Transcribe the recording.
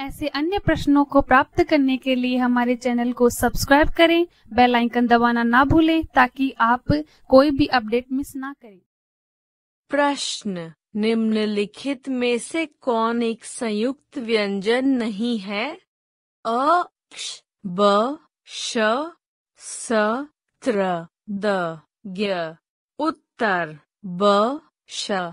ऐसे अन्य प्रश्नों को प्राप्त करने के लिए हमारे चैनल को सब्सक्राइब करें बेल आइकन दबाना ना भूलें ताकि आप कोई भी अपडेट मिस ना करें प्रश्न निम्नलिखित में से कौन एक संयुक्त व्यंजन नहीं है अ ब श स त्र द ग उत्तर ब श